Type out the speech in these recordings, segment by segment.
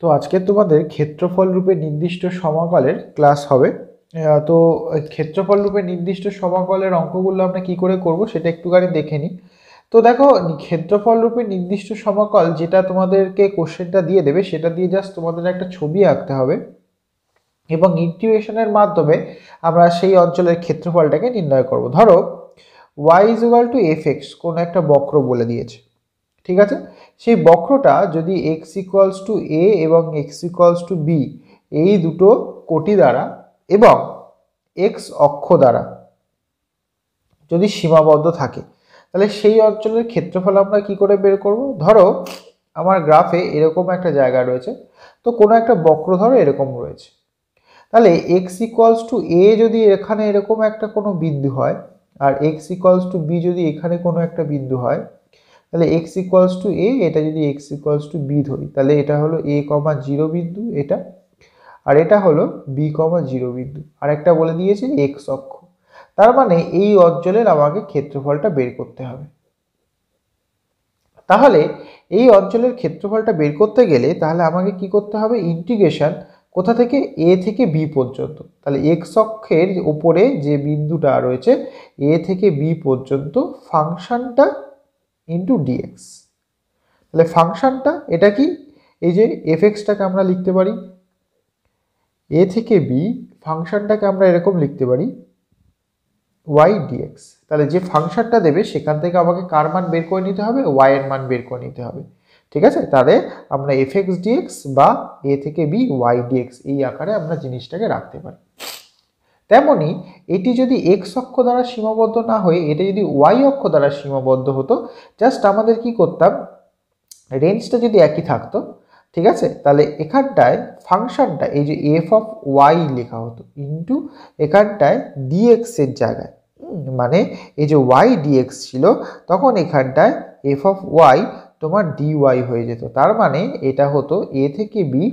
তো আজকে তোমাদের ক্ষেত্রফল রূপে নির্দিষ্ট সমাকলের ক্লাস হবে তো ক্ষেত্রফল রূপে নির্দিষ্ট সমাকলের অঙ্কগুলো আমরা কি করে করব সেটা একটুখানি দেখে নিই তো দেখো ক্ষেত্রফল রূপে নির্দিষ্ট সমাকল যেটা তোমাদেরকে কোশ্চেনটা দিয়ে দেবে সেটা দিয়ে জাস্ট তোমাদের একটা ছবি আঁকতে হবে এবং ইন্টিগ্রেশনের মাধ্যমে আমরা সেই অঞ্চলের ক্ষেত্রফলটাকে নির্ণয় করব ধরো y is equal to f x কোনো একটা বক্র বলে দিয়েছে ঠিক আছে সেই বক্রটা যদি এক্স ইকুয়ালস টু এ এবং এক্স ইকুয়ালস টু বি এই দুটো কোটি দ্বারা এবং এক্স অক্ষ দ্বারা যদি সীমাবদ্ধ থাকে তাহলে সেই অঞ্চলের ক্ষেত্রফল আমরা কি করে বের করব ধরো আমার গ্রাফে এরকম একটা জায়গা রয়েছে তো কোনো একটা বক্র ধরো এরকম রয়েছে তাহলে এক্স ইকুয়ালস টু এ যদি এখানে এরকম একটা কোনো বিন্দু হয় আর এক্স ইকুয়ালস টু বি যদি এখানে কোনো একটা বিন্দু হয় তাহলে এক্স ইকুয়ালস টু এ এটা যদি এক্স ইকুয়ালস টু বি ধরি তাহলে এটা হলো এ কমা জিরো বিন্দু এটা আর এটা হলো বি কমা জিরো বিন্দু আর একটা বলে দিয়েছে এক্স অক্ষ তার মানে এই অঞ্চলের আমাকে ক্ষেত্রফলটা বের করতে হবে তাহলে এই অঞ্চলের ক্ষেত্রফলটা বের করতে গেলে তাহলে আমাকে কি করতে হবে ইন্টিগ্রেশন কোথা থেকে এ থেকে বি পর্যন্ত তাহলে এক্স অক্ষের ওপরে যে বিন্দুটা রয়েছে এ থেকে বি পর্যন্ত ফাংশানটা ইন্টু ডিএক্স তাহলে ফাংশানটা এটা কি এই যে এফ এক্সটাকে আমরা লিখতে পারি এ থেকে বি ফাংশানটাকে আমরা এরকম লিখতে পারি ওয়াই ডিএক্স তাহলে যে ফাংশানটা দেবে সেখান থেকে আমাকে কার মান বের করে নিতে হবে ওয়াই এর মান বের করে নিতে হবে ঠিক আছে তাহলে আমরা এফ এক্স ডিএক্স বা এ থেকে বি ওয়াই ডিএক্স এই আকারে আমরা জিনিসটাকে রাখতে পারি তেমনি এটি যদি এক্স অক্ষ দ্বারা সীমাবদ্ধ না হয়ে এটা যদি ওয়াই অক্ষ দ্বারা সীমাবদ্ধ হতো জাস্ট আমাদের কি করতাম রেঞ্জটা যদি একই থাকতো ঠিক আছে তাহলে এখানটায় ফাংশনটা এই যে এফ অফ ওয়াই লেখা হতো ইন্টু এখানটায় ডিএক্সের জায়গায় মানে এই যে ওয়াই ডিএক্স ছিল তখন এখানটায় এফ অফ ওয়াই তোমার ডিওয়াই হয়ে যেত তার মানে এটা হতো এ থেকে বি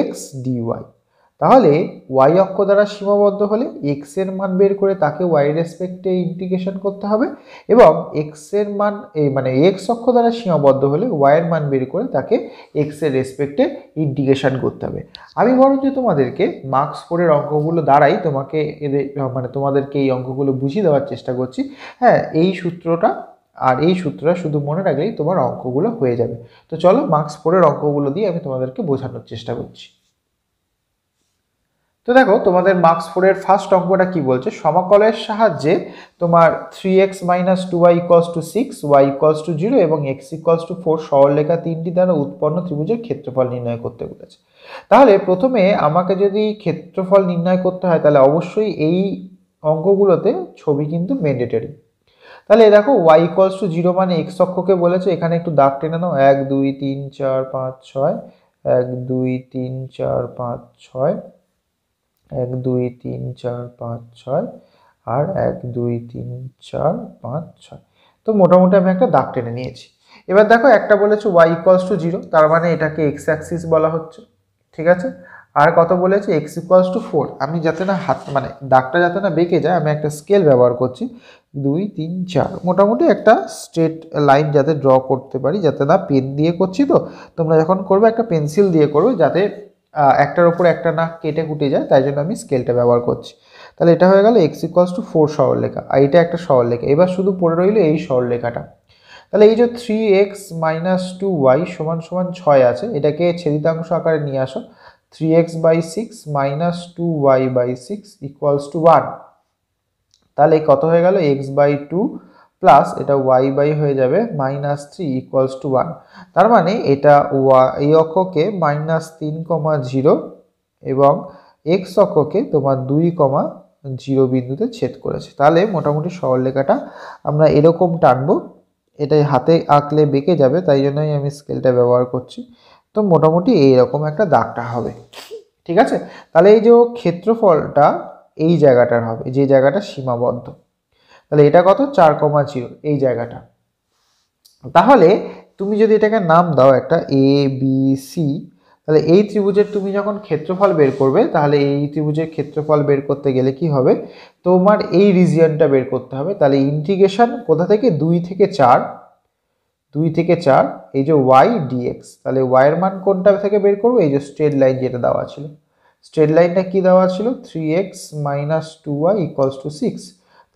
এক্স ডিওয়াই তাহলে ওয়াই অক্ষ দ্বারা সীমাবদ্ধ হলে এক্স এর মান বের করে তাকে ওয়াই রেসপেক্টে ইন্টিগ্রেশন করতে হবে এবং এক্স এর মান মানে এক্স অক্ষ দ্বারা সীমাবদ্ধ হলে ওয়াইয়ের মান বের করে তাকে এক্স এর রেসপেক্টে ইন্টিগ্রেশন করতে হবে আমি বরং যে তোমাদেরকে মার্কস ফোরের অঙ্কগুলো দ্বারাই তোমাকে এদের মানে তোমাদেরকে এই অঙ্কগুলো বুঝিয়ে দেওয়ার চেষ্টা করছি হ্যাঁ এই সূত্রটা আর এই সূত্রটা শুধু মনে রাখলেই তোমার অঙ্কগুলো হয়ে যাবে তো চলো মার্কস ফোরের অঙ্কগুলো দিয়ে আমি তোমাদেরকে বোঝানোর চেষ্টা করছি তো দেখো তোমাদের মার্কস ফোরের ফার্স্ট অঙ্কটা কি বলছে সমাকলের সাহায্যে তোমার three x minus two y equals to six y equals to zero এবং এক্স ইকলস টু ফোর সরলরেখা তিনটি দ্বারা উৎপন্ন ত্রিভুজের ক্ষেত্রফল নির্ণয় করতে বলেছে তাহলে প্রথমে আমাকে যদি ক্ষেত্রফল নির্ণয় করতে হয় তাহলে অবশ্যই এই অঙ্কগুলোতে ছবি কিন্তু ম্যান্ডেটারি তাহলে দেখো ওয়াই ইকলস টু জিরো মানে এক্স অক্ষকে বলেছে এখানে একটু দাগ টেনে নাও এক দুই তিন চার পাঁচ ছয় এক দুই তিন চার পাঁচ ছয় এক দুই তিন চার পাঁচ ছয় আর এক দুই তিন চার পাঁচ ছয় তো মোটামুটি আমি একটা দাগ টেনে নিয়েছি এবার দেখো একটা বলেছে ওয়াই ইকোয়ালস টু জিরো তার মানে এটাকে এক্স অ্যাক্সিস বলা হচ্ছে ঠিক আছে আর কত বলেছে এক্স ইকোয়ালস টু ফোর আমি যাতে না হাত মানে দাগটা যাতে না বেঁকে যায় আমি একটা স্কেল ব্যবহার করছি দুই তিন চার মোটামুটি একটা স্ট্রেট লাইন যাতে ড্র করতে পারি যাতে না পেন দিয়ে করছি তো তোমরা যখন করবে একটা পেন্সিল দিয়ে করবে যাতে একটার ওপর একটা নাক কেটে কুটে যায় তাই জন্য আমি স্কেলটা ব্যবহার করছি তাহলে এটা হয়ে গেল এক্স ইকোয়ালস টু ফোর সরলরেখা আর এটা একটা সরলরেখা এবার শুধু পড়ে রইল এই সরলরেখাটা তাহলে এই যে three x minus two y সমান সমান ছয় আছে এটাকে ছেদিতাংশ আকারে নিয়ে আসো three x by six minus two y by six equals to one তাহলে কত হয়ে গেল এক্স বাই টু প্লাস এটা ওয়াই বাই হয়ে যাবে minus three equals to one তার মানে এটা ওয়া এই অক্ষকে মাইনাস তিন কমা জিরো এবং এক্স অক্ষকে তোমার দুই কমা জিরো বিন্দুতে ছেদ করেছে তাহলে মোটামুটি লেখাটা আমরা এরকম টানবো এটাই হাতে আঁকলে বেঁকে যাবে তাই জন্যই আমি স্কেলটা ব্যবহার করছি তো মোটামুটি এইরকম একটা দাগটা হবে ঠিক আছে তাহলে এই যে ক্ষেত্রফলটা এই জায়গাটার হবে যে জায়গাটা সীমাবদ্ধ তাহলে এটা কত চার কমা জিরো এই জায়গাটা তাহলে তুমি যদি এটাকে নাম দাও একটা এ বি সি তাহলে এই ত্রিভুজের তুমি যখন ক্ষেত্রফল বের করবে তাহলে এই ত্রিভুজের ক্ষেত্রফল বের করতে গেলে কি হবে তোমার এই রিজিয়নটা বের করতে হবে তাহলে ইন্টিগ্রেশন কোথা থেকে দুই থেকে চার দুই থেকে চার এই যে ওয়াই ডিএক্স তাহলে ওয়াইয়ের মান কোনটা থেকে বের করবো এই যে স্ট্রেট লাইন যেটা দেওয়া ছিল স্ট্রেট লাইনটা কি দেওয়া ছিল three x minus two y equals to six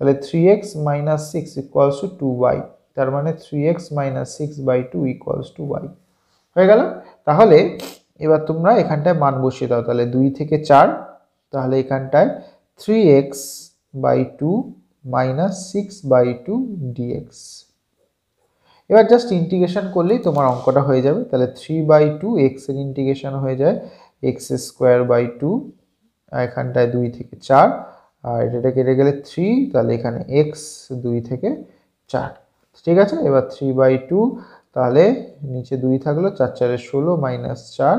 তাহলে three x minus six equals to two y তার মানে three x minus six by two equals to y হয়ে গেল তাহলে এবার তোমরা এখানটায় মান বসিয়ে দাও তাহলে দুই থেকে চার তাহলে এখানটায় three x by two minus six by two d x এবার জাস্ট ইন্টিগ্রেশন করলেই তোমার অঙ্কটা হয়ে যাবে তাহলে থ্রি বাই টু এক্সের ইন্টিগ্রেশন হয়ে যায় এক্স স্কোয়ার বাই টু এখানটায় দুই থেকে চার আর এটা কেটে গেলে থ্রি তাহলে এখানে এক্স দুই থেকে চার ঠিক আছে এবার থ্রি বাই টু তাহলে নিচে দুই থাকলো চার চারে ষোলো মাইনাস চার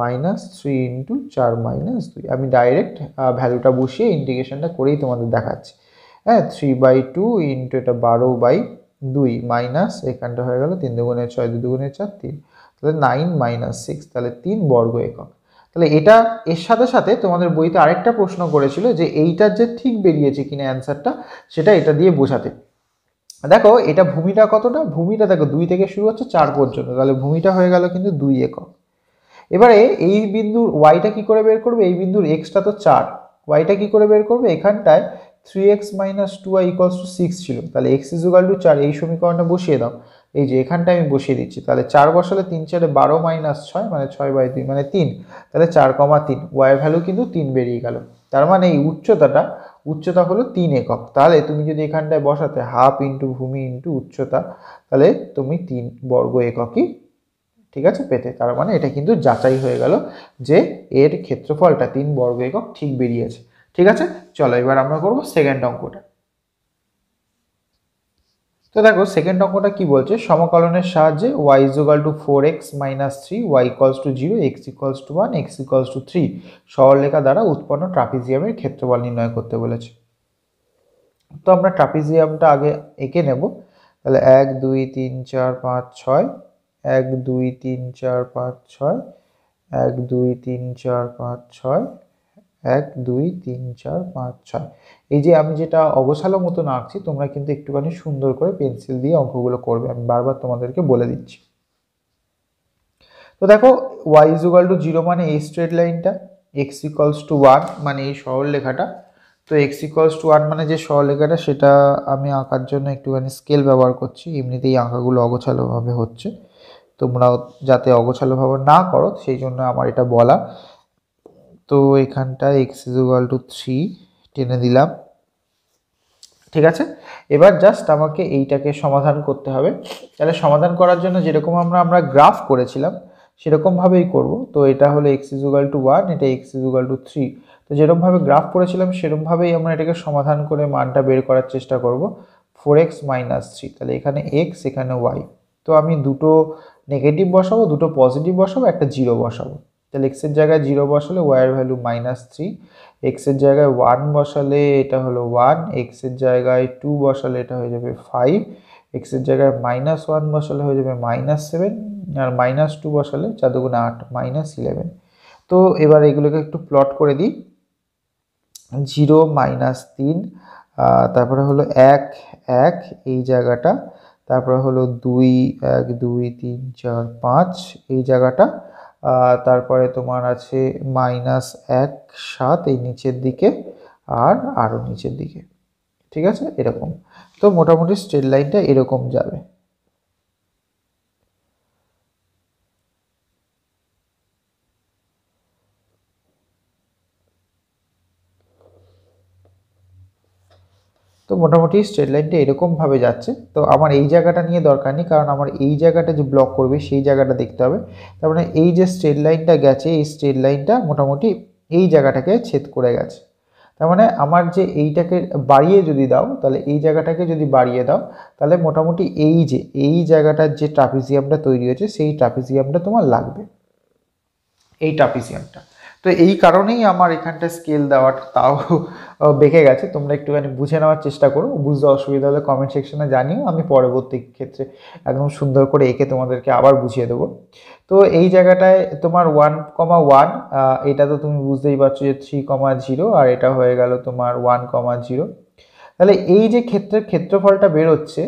মাইনাস থ্রি ইন্টু চার মাইনাস দুই আমি ডাইরেক্ট ভ্যালুটা বসিয়ে ইন্টিগ্রেশনটা করেই তোমাদের দেখাচ্ছি হ্যাঁ থ্রি বাই টু ইন্টু এটা বারো বাই দুই মাইনাস এখানটা হয়ে গেল তিন দুগুণের ছয় দুগুণের চার তিন তাহলে নাইন মাইনাস সিক্স তাহলে তিন বর্গ একক তাহলে এটা এর সাথে সাথে তোমাদের বইতে আরেকটা প্রশ্ন করেছিল যে এইটার যে ঠিক বেরিয়েছে কিনা অ্যান্সারটা সেটা এটা দিয়ে বোঝাতে দেখো এটা ভূমিটা কতটা ভূমিটা দেখো দুই থেকে শুরু হচ্ছে চার পর্যন্ত তাহলে ভূমিটা হয়ে গেল কিন্তু দুই একক এবারে এই বিন্দুর ওয়াইটা কি করে বের করবে এই বিন্দুর এক্সটা তো চার ওয়াইটা কি করে বের করবে এখানটায় three x minus two y equals to six ছিল তাহলে এক্স ইজুগাল টু চার এই সমীকরণটা বসিয়ে দাও এই যে এখানটা আমি বসিয়ে দিচ্ছি তাহলে চার বসালে তিন চারে বারো মাইনাস ছয় মানে ছয় বাই দুই মানে তিন তাহলে চার কমা তিন ওয়াই ভ্যালু কিন্তু তিন বেরিয়ে গেল তার মানে এই উচ্চতাটা উচ্চতা হলো তিন একক তাহলে তুমি যদি এখানটায় বসাতে হাফ ইন্টু ভূমি ইন্টু উচ্চতা তাহলে তুমি তিন বর্গ এককই ঠিক আছে পেতে তার মানে এটা কিন্তু যাচাই হয়ে গেল যে এর ক্ষেত্রফলটা তিন বর্গ একক ঠিক বেরিয়েছে ঠিক আছে চলো এবার আমরা করব সেকেন্ড অঙ্কটা তো দেখো সেকেন্ড অঙ্কটা কি বলছে সমকলনের সাহায্যে y ইজোগাল to four x minus three y equals to zero x equals to one x equals to three সরলরেখা দ্বারা উৎপন্ন ট্রাপিজিয়ামের ক্ষেত্রফল নির্ণয় করতে বলেছে তো আমরা ট্রাপিজিয়ামটা আগে এঁকে নেব তাহলে এক দুই তিন চার পাঁচ ছয় এক দুই তিন চার পাঁচ ছয় এক দুই তিন চার পাঁচ ছয় এক দুই তিন চার পাঁচ ছয় এই যে আমি যেটা অগোছালো মতন আঁকছি তোমরা কিন্তু একটুখানি সুন্দর করে পেন্সিল দিয়ে অঙ্কগুলো করবে আমি বারবার তোমাদেরকে বলে দিচ্ছি তো দেখো ওয়াই ইজ টু জিরো মানে এই স্ট্রেট লাইনটা এক্স ইকলস টু ওয়ান মানে এই সরল লেখাটা তো এক্স ইকলস টু ওয়ান মানে যে সরল লেখাটা সেটা আমি আঁকার জন্য একটুখানি স্কেল ব্যবহার করছি এমনিতেই আঁকাগুলো অগোছালোভাবে হচ্ছে তোমরা যাতে অগোছালোভাবে না করো সেই জন্য আমার এটা বলা তো এখানটা x is equal to three টেনে দিলাম ঠিক আছে এবার জাস্ট আমাকে এইটাকে সমাধান করতে হবে তাহলে সমাধান করার জন্য যেরকম আমরা আমরা গ্রাফ করেছিলাম সেরকমভাবেই করব তো এটা হলো x is equal to one এটা x is equal to three তো যেরকমভাবে গ্রাফ করেছিলাম সেরকমভাবেই আমরা এটাকে সমাধান করে মানটা বের করার চেষ্টা করব ফোর এক্স মাইনাস থ্রি তাহলে এখানে এক্স এখানে ওয়াই তো আমি দুটো নেগেটিভ বসাবো দুটো পজিটিভ বসাবো একটা জিরো বসাবো তাহলে এক্সের জায়গায় জিরো বসালে ওয়াইয়ের ভ্যালু মাইনাস থ্রি এক্সের জায়গায় ওয়ান বসালে এটা হলো ওয়ান এক্সের জায়গায় টু বসালে এটা হয়ে যাবে ফাইভ এক্সের জায়গায় মাইনাস ওয়ান বসালে হয়ে যাবে মাইনাস সেভেন আর মাইনাস টু বসালে চার দুগুণে আট মাইনাস ইলেভেন তো এবার এগুলোকে একটু প্লট করে দিই জিরো মাইনাস তিন তারপরে হলো এক এক এই জায়গাটা তারপরে হলো দুই এক দুই তিন চার পাঁচ এই জায়গাটা তারপরে তোমার আছে মাইনাস এক সাত এই নিচের দিকে আর আরও নিচের দিকে ঠিক আছে এরকম তো মোটামুটি স্ট্রেট লাইনটা এরকম যাবে তো মোটামুটি স্ট্রেট লাইনটা এরকমভাবে যাচ্ছে তো আমার এই জায়গাটা নিয়ে দরকার নেই কারণ আমার এই জায়গাটা যে ব্লক করবে সেই জায়গাটা দেখতে হবে তার মানে এই যে স্ট্রেট লাইনটা গেছে এই স্ট্রেট লাইনটা মোটামুটি এই জায়গাটাকে ছেদ করে গেছে তার মানে আমার যে এইটাকে বাড়িয়ে যদি দাও তাহলে এই জায়গাটাকে যদি বাড়িয়ে দাও তাহলে মোটামুটি এই যে এই জায়গাটার যে ট্রাফিজিয়ামটা তৈরি হয়েছে সেই ট্রাপিজিয়ামটা তোমার লাগবে এই ট্রাফিজিয়ামটা তো এই কারণেই আমার এখানটা স্কেল দেওয়াটা তাও বেঁকে গেছে তোমরা একটুখানি বুঝে নেওয়ার চেষ্টা করো বুঝতে অসুবিধা হলে কমেন্ট সেকশনে জানিও আমি পরবর্তী ক্ষেত্রে একদম সুন্দর করে এঁকে তোমাদেরকে আবার বুঝিয়ে দেবো তো এই জায়গাটায় তোমার ওয়ান কমা ওয়ান এটা তো তুমি বুঝতেই পারছো যে থ্রি কমা জিরো আর এটা হয়ে গেল তোমার ওয়ান কমা জিরো তাহলে এই যে ক্ষেত্রের ক্ষেত্রফলটা বের হচ্ছে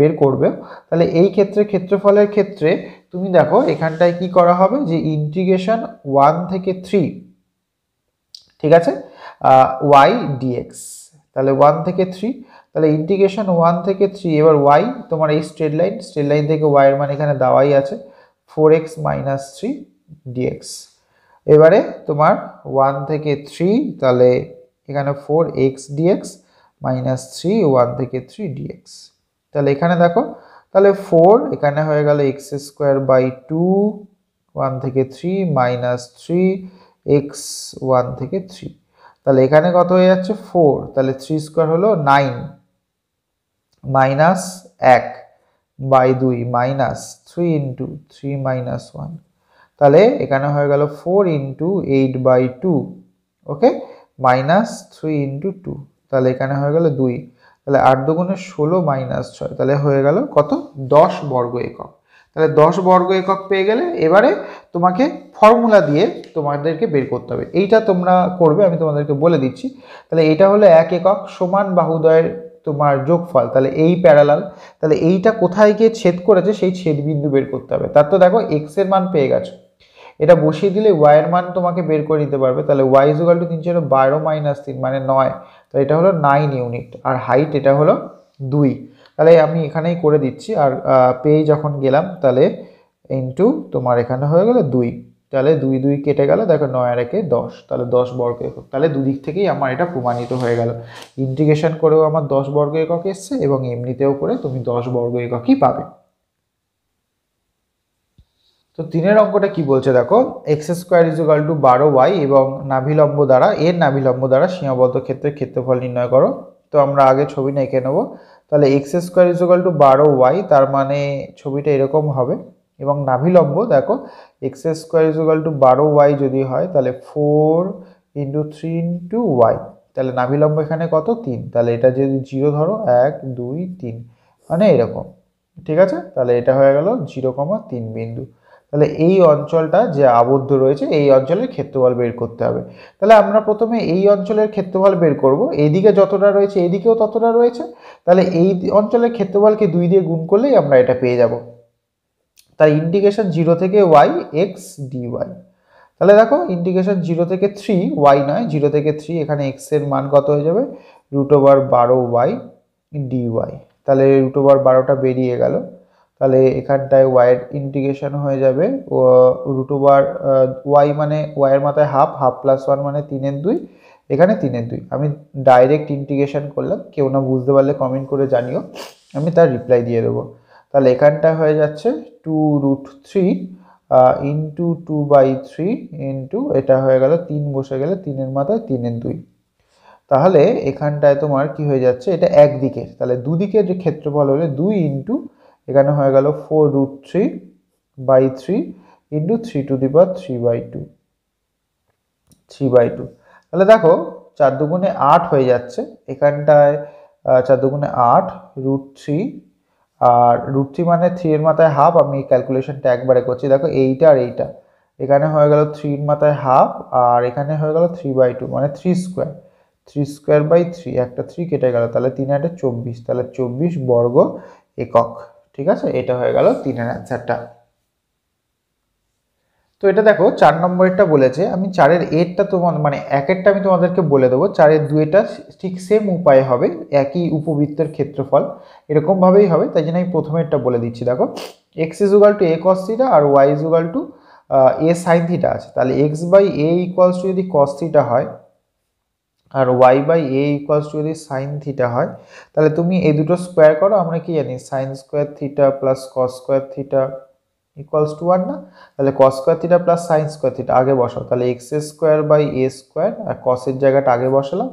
বের করবে তাহলে এই ক্ষেত্রে ক্ষেত্রফলের ক্ষেত্রে তুমি দেখো এখানটায় কি করা হবে যে ইন্টিগ্রেশন ওয়ান থেকে থ্রি ঠিক আছে ওয়াই ডিএক্স তাহলে ওয়ান থেকে থ্রি তাহলে ইন্টিগ্রেশন ওয়ান থেকে থ্রি এবার ওয়াই তোমার এই স্ট্রেট লাইন স্ট্রেট লাইন থেকে ওয়াইয়ের মানে এখানে দেওয়াই আছে four x minus three dx এবারে তোমার ওয়ান থেকে থ্রি তাহলে এখানে four X dx minus three one থেকে থ্রি ডিএক্স তাহলে এখানে দেখো তাহলে ফোর এখানে হয়ে গেল x square by two one থেকে three minus three X one থেকে থ্রি তাহলে এখানে কত হয়ে যাচ্ছে ফোর তাহলে থ্রি স্কোয়ার হলো নাইন মাইনাস এক বাই দুই minus three into three minus one তাহলে এখানে হয়ে গেল four into eight by two okay minus three into two তাহলে এখানে হয়ে গেল দুই তাহলে আট দুগুণে ষোলো মাইনাস ছয় তাহলে হয়ে গেল কত দশ বর্গ একক তাহলে দশ বর্গ একক পেয়ে গেলে এবারে তোমাকে ফর্মুলা দিয়ে তোমাদেরকে বের করতে হবে এইটা তোমরা করবে আমি তোমাদেরকে বলে দিচ্ছি তাহলে এটা হলো এক একক সমান বাহুদয়ের তোমার যোগফল তাহলে এই প্যারালাল তাহলে এইটা কোথায় গিয়ে ছেদ করেছে সেই ছেদ বিন্দু বের করতে হবে তার তো দেখো এক্সের মান পেয়ে গেছো এটা বসিয়ে দিলে ওয়াইয়ের মান তোমাকে বের করে দিতে পারবে তাহলে ওয়াই ইজুগাল টু ছিল বারো মাইনাস তিন মানে নয় তো এটা হলো নাইন ইউনিট আর হাইট এটা হলো দুই তাহলে আমি এখানেই করে দিচ্ছি আর পেয়ে যখন গেলাম তাহলে ইন্টু তোমার এখানে হয়ে গেলো দুই তাহলে দুই দুই কেটে গেল দেখো নয় আর একে দশ তাহলে দশ বর্গ একক তাহলে দুদিক থেকেই আমার এটা প্রমাণিত হয়ে গেল ইন্টিগ্রেশন করেও আমার দশ বর্গ একক এসছে এবং এমনিতেও করে তুমি দশ বর্গ এককই পাবে তো তিনের অঙ্কটা কি বলছে দেখো এক্স স্কোয়ার ইকাল টু বারো ওয়াই এবং নাভিলম্ব দ্বারা এর নাভিলম্ব দ্বারা সীমাবদ্ধ ক্ষেত্রের ক্ষেত্রফল নির্ণয় করো তো আমরা আগে ছবিটা এঁকে নেবো তাহলে এক্স স্কোয়ার ইকাল টু বারো ওয়াই তার মানে ছবিটা এরকম হবে এবং নাভিলম্ব দেখো এক্স স্কোয়ার ইকাল টু বারো ওয়াই যদি হয় তাহলে four into three into y তাহলে নাভিলম্ব এখানে কত তিন তাহলে এটা যদি জিরো ধরো এক দুই তিন মানে এরকম ঠিক আছে তাহলে এটা হয়ে গেল জিরো কমা তিন বিন্দু তাহলে এই অঞ্চলটা যে আবদ্ধ রয়েছে এই অঞ্চলের ক্ষেত্রফল বের করতে হবে তাহলে আমরা প্রথমে এই অঞ্চলের ক্ষেত্রফল বের করব এইদিকে যতটা রয়েছে এইদিকেও ততটা রয়েছে তাহলে এই অঞ্চলের ক্ষেত্রফলকে দুই দিয়ে গুণ করলেই আমরা এটা পেয়ে যাব তার ইন্ডিকেশন জিরো থেকে ওয়াই এক্স ডিওয়াই তাহলে দেখো ইন্ডিকেশন জিরো থেকে থ্রি ওয়াই নয় জিরো থেকে থ্রি এখানে এক্সের মান কত হয়ে যাবে রুট ওভার বারো ওয়াই ডিওয়াই তাহলে রুট ওভার বারোটা বেরিয়ে গেলো তাহলে এখানটায় ওয়াইয়ের ইন্টিগ্রেশন হয়ে যাবে রুট ওভার ওয়াই মানে ওয়াইয়ের মাথায় হাফ হাফ প্লাস ওয়ান মানে তিনের দুই এখানে তিনের দুই আমি ডাইরেক্ট ইন্টিগ্রেশন করলাম কেউ না বুঝতে পারলে কমেন্ট করে জানিও আমি তার রিপ্লাই দিয়ে দেবো তাহলে এখানটা হয়ে যাচ্ছে two root three into two by three into এটা হয়ে গেল তিন বসে গেলে তিনের মাথায় তিনের দুই তাহলে এখানটায় তোমার কি হয়ে যাচ্ছে এটা একদিকের তাহলে দুদিকের যে ক্ষেত্রফল হলে দুই ইন্টু এখানে হয়ে গেল four root three by three into three to the power three by two three by two তাহলে দেখো চার দুগুণে আট হয়ে যাচ্ছে এখানটায় চার দুগুণে আট রুট থ্রি আর রুট থ্রি মানে থ্রি এর মাথায় হাফ আমি ক্যালকুলেশনটা একবারে করছি দেখো এইটা আর এইটা এখানে হয়ে গেল থ্রির মাথায় হাফ আর এখানে হয়ে গেল থ্রি বাই টু মানে three square three square by three একটা থ্রি কেটে গেল তাহলে তিন একটা চব্বিশ তাহলে চব্বিশ বর্গ একক ঠিক আছে এটা হয়ে গেল তিনের অ্যান্সারটা তো এটা দেখো চার নম্বরেরটা বলেছে আমি চারের এরটা তোমার মানে একেরটা আমি তোমাদেরকে বলে দেবো চারের দুয়েটা ঠিক সেম উপায়ে হবে একই উপবৃত্তের ক্ষেত্রফল এরকমভাবেই হবে তাই জন্য আমি প্রথমেরটা বলে দিচ্ছি দেখো x is equal to a cos আর y is equal to a sine theta আছে তাহলে x by a equals to যদি কস্তিটা হয় আর ওয়াই বাই এ ইকুয়ালস যদি সাইন থিটা হয় তাহলে তুমি এই দুটো স্কোয়ার করো আমরা কি জানি sine square theta plus cos square theta equals to one না তাহলে cos square theta plus sine square theta আগে বসাও তাহলে x square by a square আর কসের জায়গাটা আগে বসালাম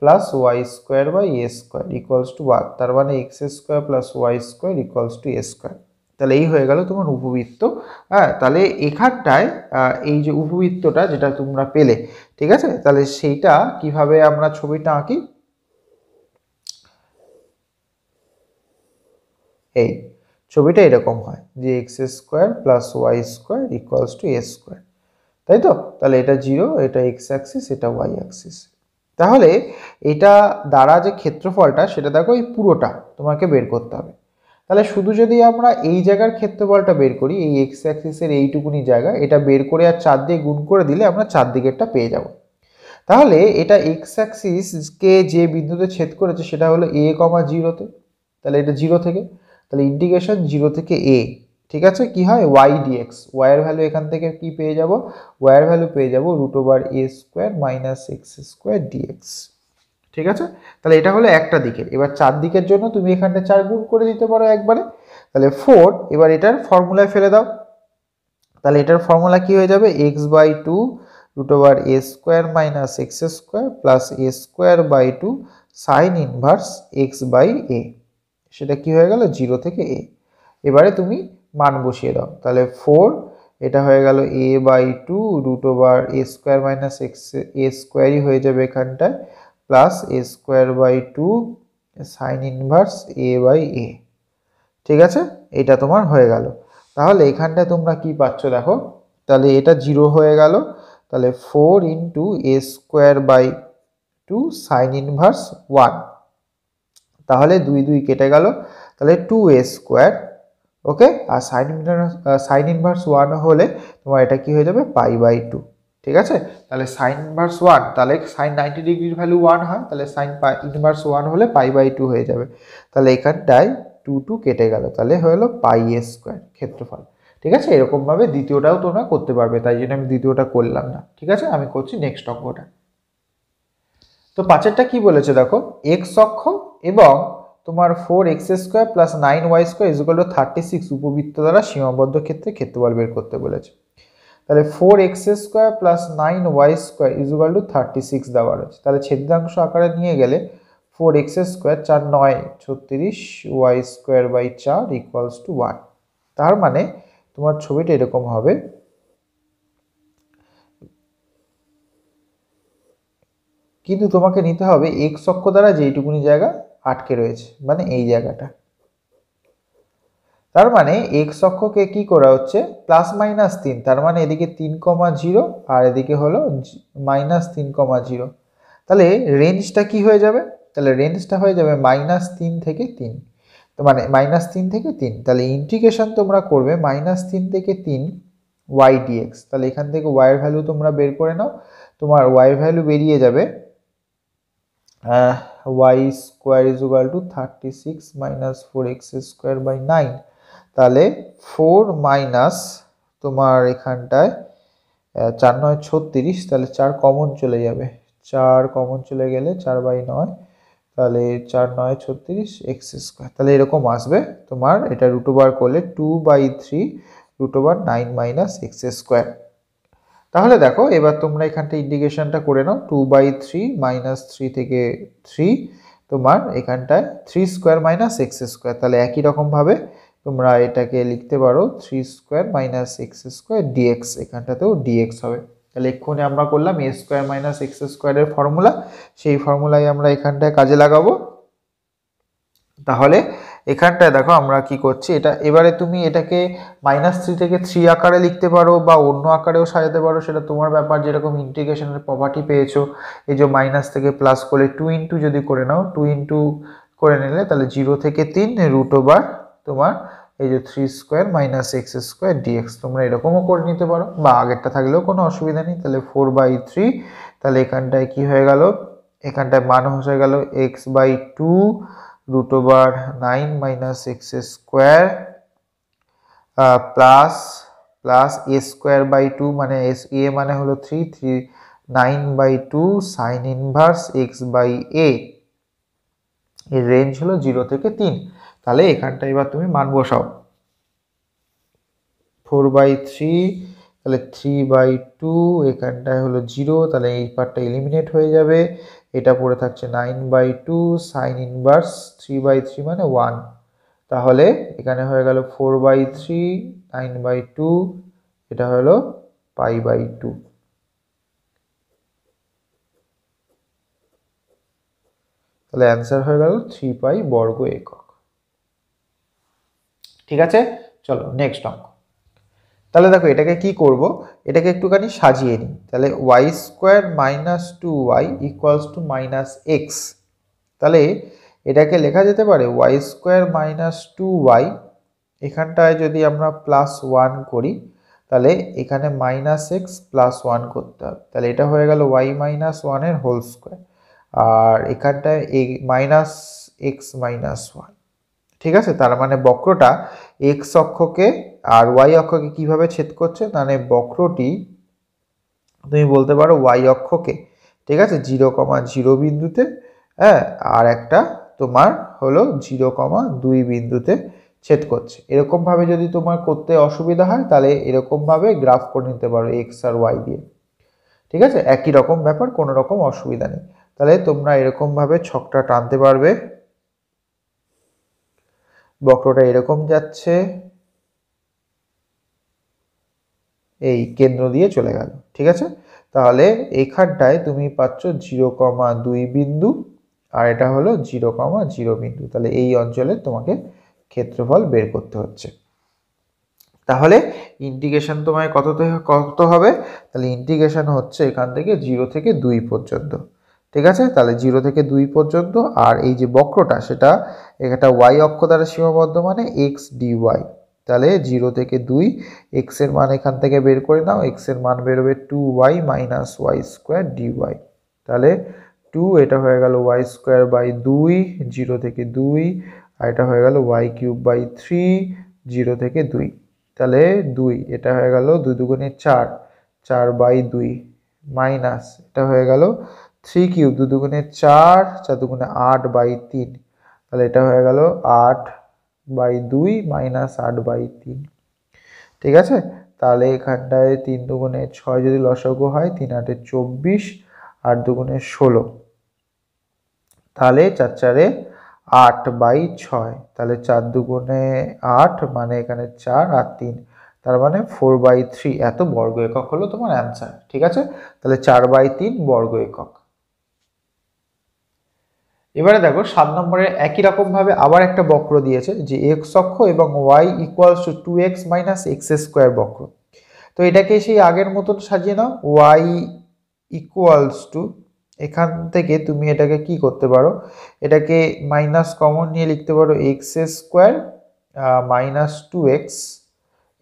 plus y square by a square equals to one তার মানে x square plus y square equals to a square তাহলে এই হয়ে গেল তোমার উপবৃত্ত হ্যাঁ তাহলে এখানটায় এই যে উপবৃত্তটা যেটা তোমরা পেলে ঠিক আছে তাহলে সেইটা কিভাবে আমরা ছবিটা আঁকি এই ছবিটা এরকম হয় যে x square plus y square equals to s square তাই তো তাহলে এটা জিরো এটা এক্স অ্যাক্সিস এটা ওয়াই অ্যাক্সিস তাহলে এটা দ্বারা যে ক্ষেত্রফলটা সেটা দেখো এই পুরোটা তোমাকে বের করতে হবে তাহলে শুধু যদি আমরা এই জায়গার ক্ষেত্রফলটা বের করি এই এক্স অ্যাক্সিসের এইটুকুনি জায়গা এটা বের করে আর চার দিয়ে গুণ করে দিলে আমরা চারদিকেরটা পেয়ে যাব তাহলে এটা এক্স অ্যাক্সিসকে যে বিন্দুতে ছেদ করেছে সেটা হলো এ কমা জিরোতে তাহলে এটা জিরো থেকে তাহলে ইন্টিগ্রেশন জিরো থেকে এ ঠিক আছে কি হয় ওয়াই ডিএক্স ওয়াইয়ের ভ্যালু এখান থেকে কি পেয়ে যাব ওয়াইয়ের ভ্যালু পেয়ে যাব root over a square minus x square dx ঠিক আছে তাহলে এটা হলো একটা দিকের এবার চার দিকের জন্য তুমি এখানটা চার গুণ করে দিতে পারো একবারে তাহলে ফোর এবার এটার ফর্মুলায় ফেলে দাও তাহলে এটার ফর্মুলা কি হয়ে যাবে x by two root over a square minus x square plus a square by two sine inverse x by a সেটা কি হয়ে গেল জিরো থেকে এ এবারে তুমি মান বসিয়ে দাও তাহলে ফোর এটা হয়ে গেল a by two root over a square minus x a স্কোয়ারই হয়ে যাবে এখানটায় plus a square by two sine inverse a by a ঠিক আছে এটা তোমার হয়ে গেল তাহলে এখানটায় তোমরা কি পাচ্ছ দেখো তাহলে এটা জিরো হয়ে গেল তাহলে four into a square by two sine inverse one তাহলে দুই দুই কেটে গেল তাহলে টু এ স্কোয়ার ওকে আর sine inverse sine inverse one হলে তোমার এটা কি হয়ে যাবে পাই বাই টু ঠিক আছে তাহলে সাইন ইনভার্স ওয়ান তাহলে সাইন নাইনটি ডিগ্রির ভ্যালু ওয়ান হয় তাহলে সাইন পাই ইনভার্স ওয়ান হলে পাই বাই টু হয়ে যাবে তাহলে এখানটায় টু টু কেটে গেল তাহলে হলো পাই এ স্কোয়ার ক্ষেত্রফল ঠিক আছে এরকমভাবে দ্বিতীয়টাও তোমরা করতে পারবে তাই জন্য আমি দ্বিতীয়টা করলাম না ঠিক আছে আমি করছি নেক্সট অঙ্কটা তো পাঁচেরটা কি বলেছে দেখো এক্স অক্ষ এবং তোমার four x square plus nine y square is thirty six উপবৃত্ত দ্বারা সীমাবদ্ধ ক্ষেত্রে ক্ষেত্রফল বের করতে বলেছে তাহলে four x square plus nine y square is equal to thirty six দেওয়া রয়েছে তাহলে ছেদাংশ আকারে নিয়ে গেলে ফোর এক্স স্কোয়ার চার নয় ছত্রিশ ওয়াই স্কোয়ার বাই চার ইকুয়ালস টু ওয়ান তার মানে তোমার ছবিটা এরকম হবে কিন্তু তোমাকে নিতে হবে এক্স অক্ষ দ্বারা যেইটুকুনি জায়গা আটকে রয়েছে মানে এই জায়গাটা তার মানে এক্স অক্ষকে কি করা হচ্ছে প্লাস মাইনাস তিন তার মানে এদিকে তিন কমা জিরো আর এদিকে হলো মাইনাস তিন কমা জিরো তাহলে রেঞ্জটা কি হয়ে যাবে তাহলে রেঞ্জটা হয়ে যাবে মাইনাস তিন থেকে তিন তো মানে মাইনাস তিন থেকে তিন তাহলে ইন্টিগ্রেশন তোমরা করবে মাইনাস তিন থেকে তিন ওয়াই ডিএক্স তাহলে এখান থেকে ওয়াইয়ের ভ্যালু তোমরা বের করে নাও তোমার ওয়াইয়ের ভ্যালু বেরিয়ে যাবে y square is equal to thirty six minus four x square by nine তাহলে ফোর মাইনাস তোমার এখানটায় চার নয় ছত্রিশ তাহলে চার কমন চলে যাবে চার কমন চলে গেলে চার বাই নয় তাহলে চার নয় ছত্রিশ এক্স স্কোয়ার তাহলে এরকম আসবে তোমার এটা রুটোবার করলে two by three root over nine minus x square তাহলে দেখো এবার তোমরা এখানটা ইন্ডিকেশনটা করে নাও two by three minus three থেকে থ্রি তোমার এখানটায় three square minus x square তাহলে একই রকমভাবে তোমরা এটাকে লিখতে পারো three square minus x square dx এখানটাতেও ডিএক্স হবে তাহলে এক্ষুনি আমরা করলাম এ স্কোয়ার মাইনাস এক্স স্কোয়ারের ফর্মুলা সেই ফর্মুলাই আমরা এখানটায় কাজে লাগাবো তাহলে এখানটায় দেখো আমরা কি করছি এটা এবারে তুমি এটাকে মাইনাস থ্রি থেকে থ্রি আকারে লিখতে পারো বা অন্য আকারেও সাজাতে পারো সেটা তোমার ব্যাপার যেরকম ইন্টিগ্রেশনের প্রপার্টি পেয়েছো এই যে মাইনাস থেকে প্লাস করলে টু ইন্টু যদি করে নাও টু ইন্টু করে নিলে তাহলে জিরো থেকে তিন রুট ওভার তোমার এই যে three square minus x square dx তোমরা এরকমও করে নিতে পারো বা আগেরটা থাকলেও কোনো অসুবিধা নেই তাহলে ফোর বাই থ্রি তাহলে এখানটায় কী হয়ে গেল এখানটায় মান হয়ে গেল x by two root over nine minus x square plus plus a square by two মানে এস এ মানে হলো three three nine by two sine inverse x by a এর রেঞ্জ হলো জিরো থেকে তিন তাহলে এখানটা এবার তুমি মান বসাও ফোর বাই থ্রি তাহলে থ্রি বাই টু এখানটায় হলো জিরো তাহলে এই পার্টটা এলিমিনেট হয়ে যাবে এটা পড়ে থাকছে nine by two sine inverse three by three মানে ওয়ান তাহলে এখানে হয়ে গেল four by three nine by two এটা হলো পাই বাই টু তাহলে অ্যান্সার হয়ে গেল থ্রি পাই বর্গ একক ঠিক আছে চলো নেক্সট অঙ্ক তাহলে দেখো এটাকে কি করব এটাকে একটুখানি সাজিয়ে নিই তাহলে y square minus two y equals to minus x তাহলে এটাকে লেখা যেতে পারে y square minus two y এখানটায় যদি আমরা প্লাস ওয়ান করি তাহলে এখানে মাইনাস এক্স প্লাস ওয়ান করতে হবে তাহলে এটা হয়ে গেল ওয়াই মাইনাস ওয়ানের হোল স্কোয়ার আর এখানটায় এই মাইনাস এক্স মাইনাস ওয়ান ঠিক আছে তার মানে বক্রটা এক্স অক্ষকে আর ওয়াই অক্ষকে কিভাবে ছেদ করছে মানে বক্রটি তুমি বলতে পারো ওয়াই অক্ষকে ঠিক আছে জিরো কমা জিরো বিন্দুতে হ্যাঁ আর একটা তোমার হলো জিরো কমা দুই বিন্দুতে ছেদ করছে এরকমভাবে যদি তোমার করতে অসুবিধা হয় তাহলে এরকমভাবে গ্রাফ করে নিতে পারো এক্স আর ওয়াই দিয়ে ঠিক আছে একই রকম ব্যাপার কোনো রকম অসুবিধা নেই তাহলে তোমরা এরকমভাবে ছকটা টানতে পারবে বক্রটা এরকম যাচ্ছে এই কেন্দ্র দিয়ে চলে গেল ঠিক আছে তাহলে এইখানটায় তুমি পাচ্ছ জিরো কমা দুই বিন্দু আর এটা হলো জিরো কমা জিরো বিন্দু তাহলে এই অঞ্চলে তোমাকে ক্ষেত্রফল বের করতে হচ্ছে তাহলে ইন্টিগ্রেশন তোমায় কত কত হবে তাহলে ইন্টিগ্রেশন হচ্ছে এখান থেকে জিরো থেকে দুই পর্যন্ত ঠিক আছে তাহলে জিরো থেকে দুই পর্যন্ত আর এই যে বক্রটা সেটা এটা ওয়াই অক্ষ দ্বারা সীমাবদ্ধ মানে এক্স ডিওয়াই তাহলে জিরো থেকে দুই এক্সের মান এখান থেকে বের করে নাও এক্সের মান বেরোবে two y minus y square dy তাহলে টু এটা হয়ে গেল ওয়াই স্কোয়ার বাই দুই জিরো থেকে দুই আর এটা হয়ে গেল y cube by three zero থেকে দুই তাহলে দুই এটা হয়ে গেল দুই দুগুণে চার চার বাই দুই মাইনাস এটা হয়ে গেল থ্রি কিউব দু দুগুণে চার চার দুগুণে আট বাই তিন তাহলে এটা হয়ে গেল আট বাই দুই মাইনাস আট বাই তিন ঠিক আছে তাহলে এখানটায় তিন দুগুণে ছয় যদি লসগু হয় তিন আটে চব্বিশ আট দুগুণে ষোলো তাহলে চার চারে আট বাই ছয় তাহলে চার দুগুণে আট মানে এখানে চার আর তিন তার মানে ফোর বাই থ্রি এত বর্গ একক হলো তোমার অ্যান্সার ঠিক আছে তাহলে চার বাই তিন বর্গ একক এবারে দেখো সাত নম্বরে একই রকমভাবে আবার একটা বক্র দিয়েছে যে এক্স অক্ষ এবং y equals to two x minus x square বক্র তো এটাকে সেই আগের মতন সাজিয়ে নাও ওয়াই ইকুয়ালস টু এখান থেকে তুমি এটাকে কি করতে পারো এটাকে মাইনাস কমন নিয়ে লিখতে পারো x square minus two x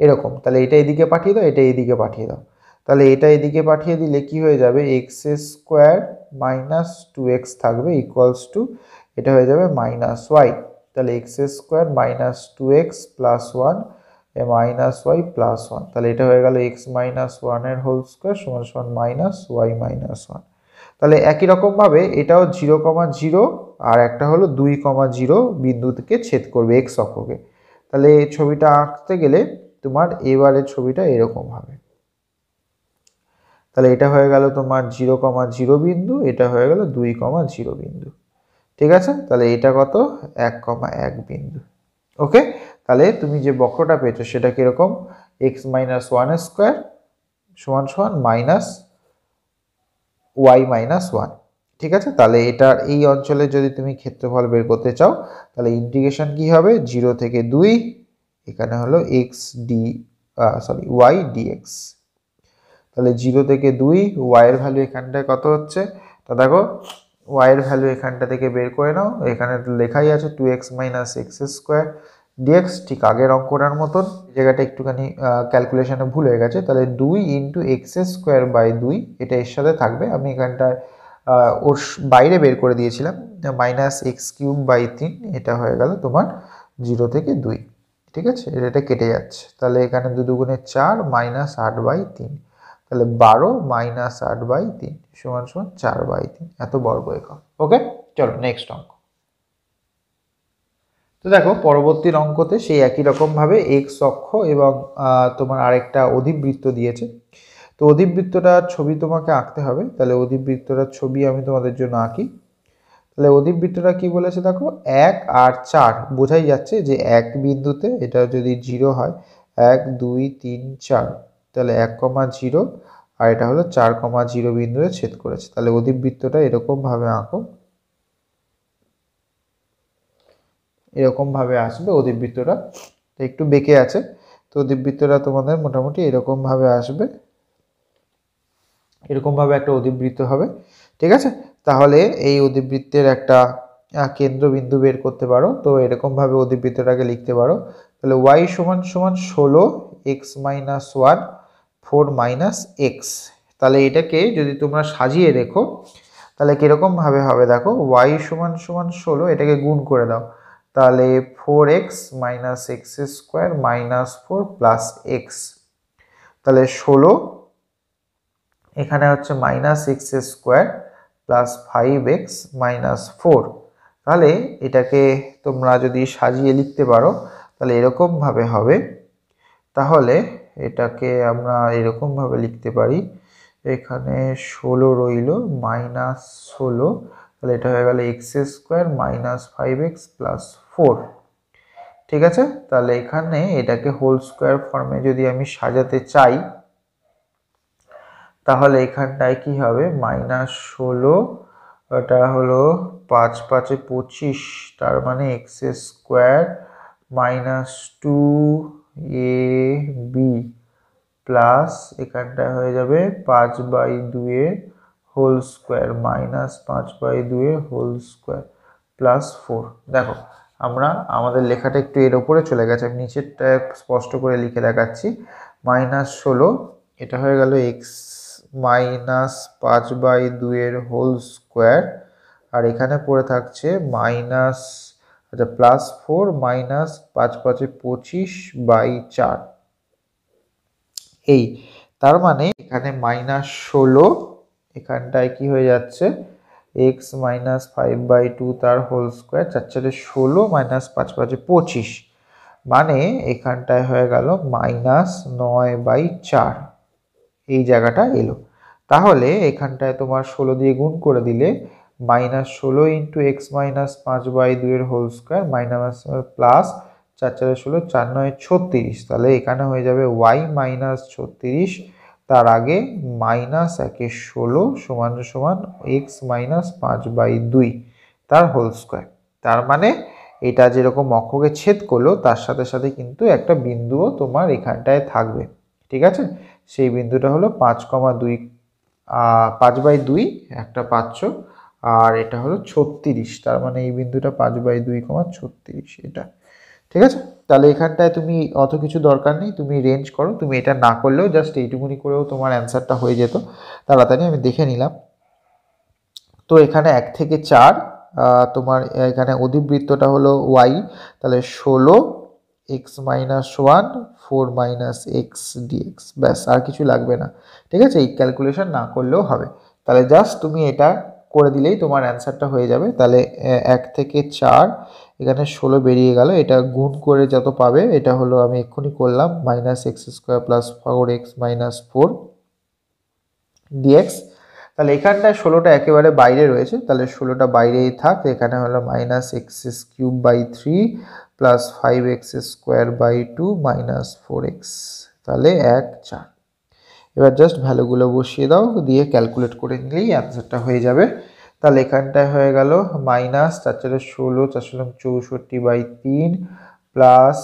এরকম তাহলে এটা এদিকে পাঠিয়ে দাও এটা এদিকে পাঠিয়ে দাও তাহলে এটা এদিকে পাঠিয়ে দিলে কি হয়ে যাবে x square minus two x থাকবে ইকুয়ালস টু এটা হয়ে যাবে মাইনাস ওয়াই তাহলে x square minus two x plus one এ মাইনাস ওয়াই প্লাস ওয়ান তাহলে এটা হয়ে গেল এক্স মাইনাস ওয়ানের হোল স্কোয়ার সমান সমান মাইনাস ওয়াই মাইনাস ওয়ান তাহলে একই রকমভাবে এটাও জিরো কমা জিরো আর একটা হলো দুই কমা জিরো বিদ্যুৎকে ছেদ করবে এক্স অক্ষকে তাহলে ছবিটা আঁকতে গেলে তোমার এবারের ছবিটা এরকম হবে তাহলে এটা হয়ে গেল তোমার জিরো কমা জিরো বিন্দু এটা হয়ে গেল দুই কমা জিরো বিন্দু ঠিক আছে তাহলে এটা কত এক কমা এক বিন্দু ওকে তাহলে তুমি যে বক্রটা পেয়েছো সেটা কীরকম এক্স মাইনাস ওয়ান স্কোয়ার সমান সমান মাইনাস ওয়াই মাইনাস ওয়ান ঠিক আছে তাহলে এটার এই অঞ্চলে যদি তুমি ক্ষেত্রফল বের করতে চাও তাহলে ইন্টিগ্রেশন কি হবে জিরো থেকে দুই এখানে হলো x d sorry y dx তাহলে জিরো থেকে দুই ওয়াইয়ের ভ্যালু এখানটায় কত হচ্ছে তা দেখো ওয়াইয়ের ভ্যালু এখানটা থেকে বের করে নাও এখানে লেখাই আছে two x minus x square dx ঠিক আগের অঙ্কটার মতন জায়গাটা একটুখানি ক্যালকুলেশনে ভুল হয়ে গেছে তাহলে দুই ইন্টু এক্স স্কোয়ার বাই দুই এটা এর সাথে থাকবে আমি এখানটায় ওর বাইরে বের করে দিয়েছিলাম মাইনাস এক্স কিউব বাই তিন এটা হয়ে গেল তোমার জিরো থেকে দুই ঠিক আছে এটা কেটে যাচ্ছে তাহলে এখানে দু দুগুণে চার মাইনাস আট বাই তিন তাহলে বারো মাইনাস আট বাই তিন সমান সমান চার বাই তিন এত বর্গ একক ওকে চলো নেক্সট অঙ্ক তো দেখো পরবর্তীর অঙ্কতে সেই একই রকমভাবে এক্স অক্ষ এবং তোমার আরেকটা অধিবৃত্ত দিয়েছে তো অধিবৃত্তটা ছবি তোমাকে আঁকতে হবে তাহলে অধিবৃত্তটা ছবি আমি তোমাদের জন্য আঁকি তাহলে অধিবৃত্তটা কি বলেছে দেখো এক আর চার বোঝাই যাচ্ছে যে এক বিন্দুতে এটা যদি জিরো হয় এক দুই তিন চার তাহলে এক কমা জিরো আর এটা হলো চার কমা জিরো বিন্দুতে ছেদ করেছে তাহলে অধিবৃত্তটা এরকমভাবে আঁকো এরকমভাবে আসবে অধিবৃত্তটা একটু বেঁকে আছে তো অধিবৃত্তটা তোমাদের মোটামুটি এরকমভাবে আসবে এরকমভাবে একটা অধিবৃত্ত হবে ঠিক আছে তাহলে এই অধিবৃত্তের একটা কেন্দ্রবিন্দু বের করতে পারো তো এরকমভাবে অধিবৃত্তটাকে লিখতে পারো তাহলে ওয়াই সমান সমান ষোলো x minus one four minus x তাহলে এটাকে যদি তোমরা সাজিয়ে রেখো তাহলে কীরকমভাবে হবে দেখো ওয়াই সমান সমান ষোলো এটাকে গুণ করে দাও তাহলে four x minus x square minus four plus x তাহলে ষোলো এখানে হচ্ছে minus x square plus five x minus four তাহলে এটাকে তোমরা যদি সাজিয়ে লিখতে পারো তাহলে এরকমভাবে হবে তাহলে এটাকে আমরা এরকমভাবে লিখতে পারি এখানে ষোলো রইল মাইনাস ষোলো তাহলে এটা হয়ে গেল x square minus five x plus four ঠিক আছে তাহলে এখানে এটাকে হোল স্কোয়ার ফর্মে যদি আমি সাজাতে চাই তাহলে এখানটায় কি হবে মাইনাস ষোলো এটা হলো পাঁচ পাঁচে পঁচিশ তার মানে x square minus two a b plus এখানটা হয়ে যাবে পাঁচ বাই দুয়ে হোল স্কোয়ার মাইনাস পাঁচ বাই দুয়ে হোল স্কোয়ার প্লাস ফোর দেখো আমরা আমাদের লেখাটা একটু এর ওপরে চলে গেছে আমি নিচেরটা স্পষ্ট করে লিখে দেখাচ্ছি মাইনাস ষোলো এটা হয়ে গেল এক্স মাইনাস পাঁচ বাই দুইয়ের হোল স্কোয়ার আর এখানে পড়ে থাকছে মাইনাস আচ্ছা প্লাস ফোর মাইনাস পাঁচ পাঁচে পঁচিশ বাই চার এই তার মানে এখানে মাইনাস ষোলো এখানটায় কি হয়ে যাচ্ছে x minus five by two তার হোল স্কোয়ার চার চারে ষোলো মাইনাস পাঁচ পাঁচে পঁচিশ মানে এখানটায় হয়ে গেল মাইনাস নয় বাই চার এই জায়গাটা এলো তাহলে এখানটায় তোমার ষোলো দিয়ে গুণ করে দিলে মাইনাস ষোলো ইন্টু এক্স মাইনাস পাঁচ বাই দুইয়ের হোল স্কোয়ার মাইনাস প্লাস চার চারে ষোলো চার নয় ছত্রিশ তাহলে এখানে হয়ে যাবে ওয়াই মাইনাস ছত্রিশ তার আগে মাইনাস একে ষোলো সমান সমান এক্স মাইনাস পাঁচ বাই দুই তার হোল স্কোয়ার তার মানে এটা যেরকম অক্ষকে ছেদ করলো তার সাথে সাথে কিন্তু একটা বিন্দুও তোমার এখানটায় থাকবে ঠিক আছে সেই বিন্দুটা হলো পাঁচ কমা দুই পাঁচ বাই দুই একটা পাচ্ছ আর এটা হলো ছত্রিশ তার মানে এই বিন্দুটা পাঁচ বাই দুই কমা ছত্রিশ এটা ঠিক আছে তাহলে এখানটায় তুমি অত কিছু দরকার নেই তুমি রেঞ্জ করো তুমি এটা না করলেও জাস্ট এইটুকুনি করেও তোমার অ্যান্সারটা হয়ে যেত তাড়াতাড়ি আমি দেখে নিলাম তো এখানে এক থেকে চার তোমার এখানে অধিবৃত্তটা হলো ওয়াই তাহলে ষোলো x minus one four minus x dx ব্যাস আর কিছু লাগবে না ঠিক আছে এই ক্যালকুলেশন না করলেও হবে তাহলে জাস্ট তুমি এটা করে দিলেই তোমার অ্যান্সারটা হয়ে যাবে তাহলে এক থেকে চার এখানে ষোলো বেরিয়ে গেল এটা গুণ করে যত পাবে এটা হলো আমি এক্ষুনি করলাম minus x square plus four x minus four dx তাহলে এখানটায় ষোলোটা একেবারে বাইরে রয়েছে তাহলে ষোলোটা বাইরেই থাক এখানে হলো minus x's cube by three plus five x square by two minus four x তাহলে এক চার এবার জাস্ট ভ্যালুগুলো বসিয়ে দাও দিয়ে ক্যালকুলেট করে নিলেই অ্যান্সারটা হয়ে যাবে তাহলে এখানটায় হয়ে গেল মাইনাস চার চারে ষোলো চারশো চৌষট্টি বাই তিন প্লাস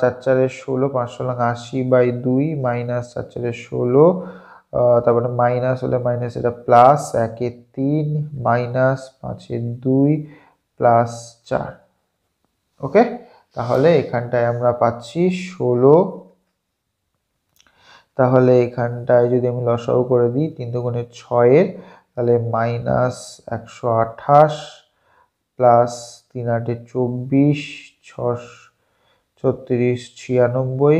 চার চারে ষোলো পাঁচশো লং আশি বাই দুই মাইনাস চার চারে ষোলো তারপরে মাইনাস হলে মাইনাস এটা প্লাস একে তিন মাইনাস পাঁচে দুই প্লাস চার ওকে তাহলে এখানটায় আমরা পাচ্ছি ষোলো তাহলে এখানটায় যদি আমি লসাও করে দিই তিন দুগুণে ছয়ের তাহলে মাইনাস একশো আঠাশ প্লাস তিন আটে চব্বিশ ছত্রিশ ছিয়ানব্বই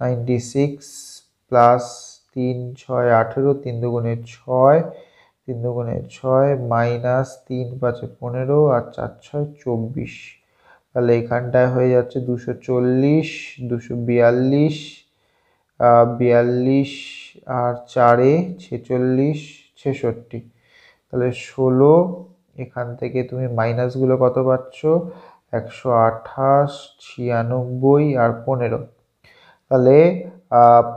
নাইনটি সিক্স প্লাস তিন ছয় আঠেরো তিন দুগুণে ছয় তিন দুগুণে ছয় মাইনাস তিন পাঁচে পনেরো আর চার ছয় চব্বিশ তাহলে এখানটায় হয়ে যাচ্ছে দুশো চল্লিশ দুশো বিয়াল্লিশ বিয়াল্লিশ আর চারে ছেচল্লিশ ছেষট্টি তাহলে ষোলো এখান থেকে তুমি মাইনাসগুলো কত পাচ্ছ একশো আঠাশ ছিয়ানব্বই আর পনেরো তাহলে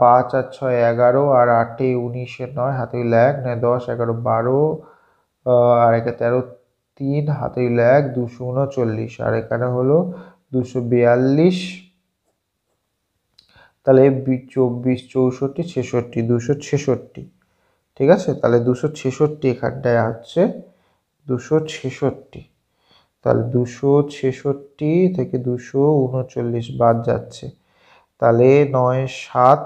পাঁচ আর ছয় এগারো আর আটে উনিশে নয় হাতে এক নয় দশ এগারো বারো আর একে তেরো তিন হাতে এক দুশো উনচল্লিশ আর এখানে হলো দুশো বিয়াল্লিশ তাহলে চব্বিশ চৌষট্টি ছেষট্টি দুশো ছেষট্টি ঠিক আছে তাহলে দুশো ছেষট্টি এখানটায় হচ্ছে দুশো ছেষট্টি তাহলে দুশো ছেষট্টি থেকে দুশো উনচল্লিশ বাদ যাচ্ছে তাহলে নয় সাত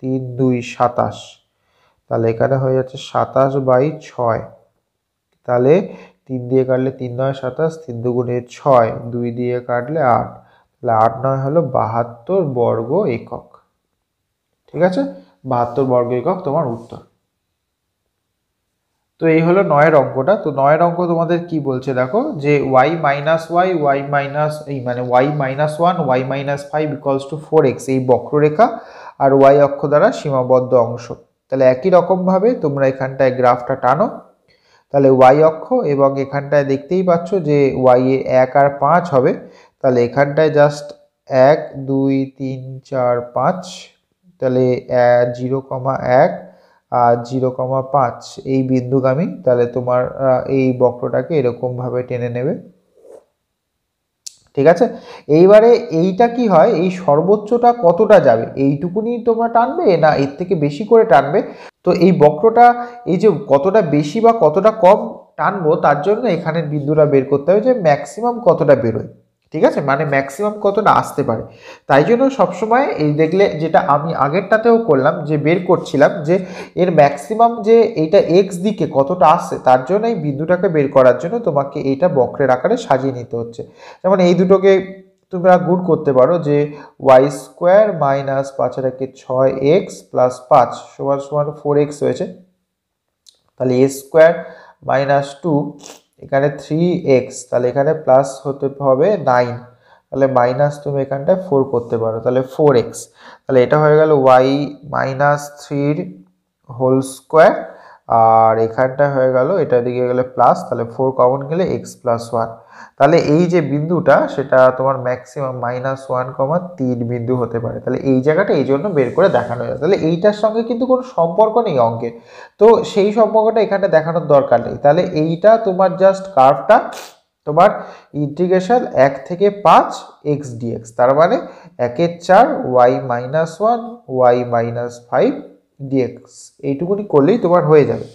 তিন দুই সাতাশ তাহলে এখানে হয়ে যাচ্ছে সাতাশ বাই ছয় তাহলে তিন দিয়ে কাটলে তিন নয় সাতাশ তিন দুগুণে ছয় দুই দিয়ে কাটলে আট তাহলে আট নয় হলো বাহাত্তর বর্গ একক ঠিক আছে বাহাত্তর বর্গ একক তোমার উত্তর তো এই হলো নয়ের অঙ্কটা তো নয়ের অঙ্ক তোমাদের কি বলছে দেখো যে y minus y y minus এই মানে y minus one y minus five equals to four x এই বক্ররেখা আর ওয়াই অক্ষ দ্বারা সীমাবদ্ধ অংশ তাহলে একই রকমভাবে তোমরা এখানটায় গ্রাফটা টানো তাহলে ওয়াই অক্ষ এবং এখানটায় দেখতেই পাচ্ছ যে ওয়াই এ এক আর পাঁচ হবে তাহলে এখানটায় জাস্ট এক দুই তিন চার পাঁচ তাহলে জিরো কমা এক আর জিরো কমা পাঁচ এই বিন্দুগামী তাহলে তোমার এই বক্রটাকে এরকমভাবে টেনে নেবে ঠিক আছে এইবারে এইটা কি হয় এই সর্বোচ্চটা কতটা যাবে এইটুকুনি তোমরা টানবে না এর থেকে বেশি করে টানবে তো এই বক্রটা এই যে কতটা বেশি বা কতটা কম টানবো তার জন্য এখানের বিন্দুটা বের করতে হবে যে ম্যাক্সিমাম কতটা বেরোয় ঠিক আছে মানে ম্যাক্সিমাম কত না আসতে পারে তাই জন্য সবসময় এই দেখলে যেটা আমি আগেরটাতেও করলাম যে বের করছিলাম যে এর ম্যাক্সিমাম যে এটা এক্স দিকে কতটা আসছে তার জন্য এই বিন্দুটাকে বের করার জন্য তোমাকে এইটা বক্রের আকারে সাজিয়ে নিতে হচ্ছে যেমন এই দুটোকে তোমরা গুড করতে পারো যে ওয়াই স্কোয়ার মাইনাস পাঁচ এটাকে ছয় এক্স প্লাস পাঁচ সমান সমান ফোর এক্স হয়েছে তাহলে এ স্কোয়ার মাইনাস টু এখানে থ্রি এক্স তাহলে এখানে প্লাস হতে হবে নাইন তাহলে মাইনাস তুমি এখানটায় ফোর করতে পারো তাহলে ফোর এক্স তাহলে এটা হয়ে গেল ওয়াই মাইনাস থ্রির হোল স্কোয়ার আর এখানটা হয়ে গেল এটা দিকে গেলে প্লাস তাহলে ফোর কমন গেলে এক্স প্লাস ওয়ান তাহলে এই যে বিন্দুটা সেটা তোমার ম্যাক্সিমাম মাইনাস ওয়ান কমা তিন বিন্দু হতে পারে তাহলে এই জায়গাটা এই জন্য বের করে দেখানো যায় তাহলে এইটার সঙ্গে কিন্তু কোনো সম্পর্ক নেই অঙ্কে তো সেই সম্পর্কটা এখানটা দেখানোর দরকার নেই তাহলে এইটা তোমার জাস্ট কার্ভটা তোমার ইন্টিগ্রেশন এক থেকে পাঁচ এক্স ডিএক্স তার মানে একের চার y minus one y minus five dx এইটুকুনি করলেই তোমার হয়ে যাবে